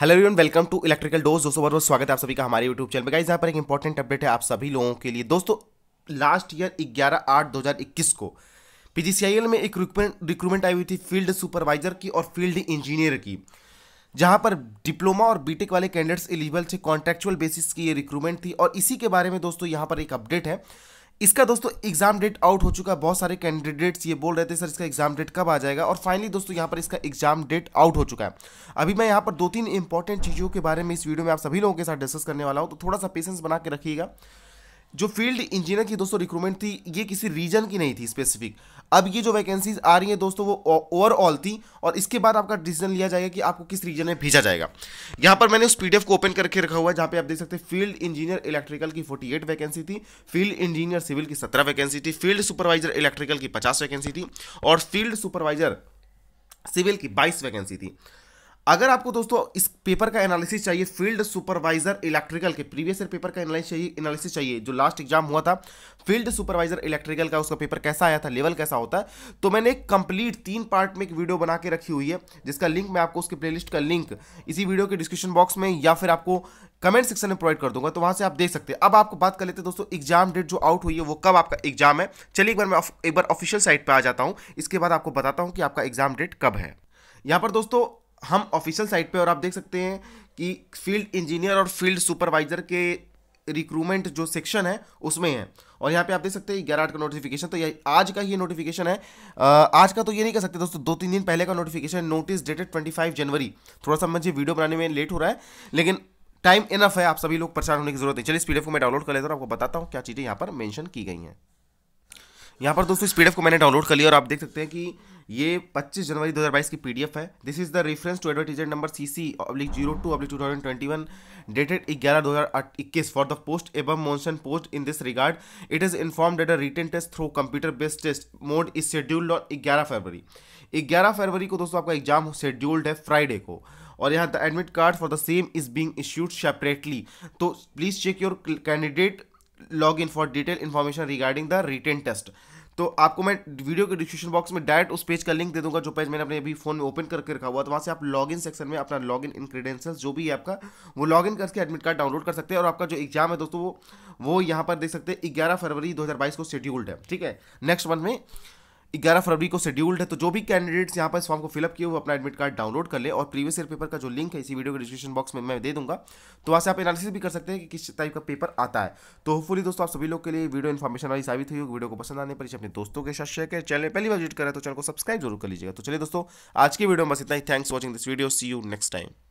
hello everyone welcome to electrical dose दोस्तों बहुत बहुत स्वागत है आप सभी का हमारे यूट्यूब चैनल पर गाइस यहाँ पर एक इंपॉर्टेंट अपडेट है आप सभी लोगों के लिए दोस्तों लास्ट ईयर 11 आठ 2021 को पीजीसीआईएल में एक रिक्रूटमेंट रिक्रूटमेंट आई हुई थी फील्ड सुपरवाइजर की और फील्ड इंजीनियर की जहाँ पर डिप्लोमा और बीटेक वाले कैंडिडेट्स एलिजिबल थे कॉन्ट्रेक्चुअल बेसिस की ये रिक्रूटमेंट थी और इसी के बारे में दोस्तों यहाँ पर एक अपडेट है इसका दोस्तों एग्जाम डेट आउट हो चुका है बहुत सारे कैंडिडेट्स ये बोल रहे थे सर इसका एग्जाम डेट कब आ जाएगा और फाइनली दोस्तों यहाँ पर इसका एग्जाम डेट आउट हो चुका है अभी मैं यहाँ पर दो तीन इंपॉर्टेंट चीज़ों के बारे में इस वीडियो में आप सभी लोगों के साथ डिस्कस करने वाला हूँ तो थोड़ा सा पेशेंस बना के रखिएगा जो फील्ड इंजीनियर की दोस्तों रिक्रूटमेंट थी ये किसी रीजन की नहीं थी स्पेसिफिक अब ये जो वैकेंसीज आ रही है दोस्तों वो ओवरऑल थी और इसके बाद आपका डिसीजन लिया जाएगा कि आपको किस रीजन में भेजा जाएगा यहाँ पर मैंने उस पीडीएफ को ओपन करके रखा हुआ है जहाँ पे आप देख सकते हैं फील्ड इंजीनियर इलेक्ट्रिकल की 48 वैकेंसी थी फील्ड इंजीनियर सिविल की सत्रह वैकेंसी थी फील्ड सुपरवाइजर इलेक्ट्रिकल की पचास वैकेंसी थी और फील्ड सुपरवाइजर सिविल की बाईस वैकेंसी थी अगर आपको दोस्तों इस पेपर का एनालिसिस चाहिए फील्ड सुपरवाइजर इलेक्ट्रिकल के प्रीवियस ईयर पेपर का एनालिसिस चाहिए एनालिसिस चाहिए जो लास्ट एग्जाम हुआ था फील्ड सुपरवाइजर इलेक्ट्रिकल का उसका पेपर कैसा आया था लेवल कैसा होता है तो मैंने एक कंप्लीट तीन पार्ट में एक वीडियो बना के रखी हुई है जिसका लिंक मैं आपको उसके प्ले का लिंक इसी वीडियो के डिस्क्रिप्शन बॉक्स में या फिर आपको कमेंट सेक्शन में प्रोवाइड कर दूंगा तो वहां से आप देख सकते हैं अब आपको बात कर लेते हैं दोस्तों एग्जाम डेट जो आउट हुई है वो कब आपका एग्जाम है चलिए एक बार मैं एक बार ऑफिशियल साइट पर आ जाता हूँ इसके बाद आपको बताता हूँ कि आपका एग्जाम डेट कब है यहाँ पर दोस्तों हम ऑफिशियल साइट पे और आप देख सकते हैं कि फील्ड इंजीनियर और फील्ड सुपरवाइजर के रिक्रूटमेंट जो सेक्शन है उसमें है और यहाँ पे आप देख सकते हैं ग्यारह आठ का नोटिफिकेशन तो ये आज का ही नोटिफिकेशन है आज का तो ये नहीं कह सकते दोस्तों दो तीन दिन पहले का notification notice dated five January थोड़ा सा मुझे वीडियो बनाने में लेट हो रहा है लेकिन टाइम इनफ है आप सभी लोग परेशान होने की जरूरत है चलिए इस पीडीएफ को मैं डाउनलोड कर लेता हूँ आपको बताता हूँ क्या चीज़ें यहाँ पर मैंशन की गई हैं यहाँ पर दोस्तों इस पीडीएफ को मैंने डाउनलोड कर लिया और आप देख सकते हैं कि ये 25 जनवरी 2022 की पीडीएफ है this is the reference to advertisement number C C oblique zero two oblique two thousand twenty one dated ग्यारह दो हज़ार इक्कीस फॉर द पोस्ट एवं motion post in this regard it is inform that a written test through computer based test mode is scheduled on ग्यारह February ग्यारह फरवरी को दोस्तों आपका एग्जाम शेड्यूल्ड है फ्राइडे को और यहाँ the admit card for the same is being issued separately तो please check your candidate log in for detail information regarding the written test तो आपको मैं वीडियो के डिस्क्रिप्शन बॉक्स में डायरेक्ट उस पेज का लिंक दे दूंगा जो पेज मैंने अपने अभी फोन में ओपन करके रखा हुआ तो वहाँ से आप लॉगिन सेक्शन में अपना लॉगिन इन क्रीडेंशियल जो भी है आपका वो लॉगिन करके एडमिट कार्ड डाउनलोड कर सकते हैं और आपका जो एग्जाम है दोस्तों वो वो यहाँ पर देख सकते हैं ग्यारह फरवरी दो को शेड्यूल्ड है ठीक है नेक्स्ट मंथ में ग्यारह फरवरी को शेड्यूल्ड है तो जो भी कैंडिडेट्स यहाँ पर इस फॉर्म को फिलअप किए वो अपना एडमिट कार्ड डाउनलोड कर ले और प्रीवियस ईयर पेपर का जो लिंक है इसी वीडियो के डिस्क्रिप्शन बॉक्स में मैं दे दूंगा तो वहाँ से आप एनालिसिस भी कर सकते हैं कि किस टाइप का पेपर आता है तो होपफुली दोस्तों आप सभी लोग के लिए वीडियो इन्फॉर्मेशन वाली साबित हुई वीडियो को पसंद आने पर इसे अपने दोस्तों के साथ शेयर करें चैनल पहली बार विजिट करें तो चैनल को सब्सक्राइब जरूर कर लीजिएगा तो चलिए दोस्तों आज की वीडियो में बस इतना ही thanks watching this video see you next time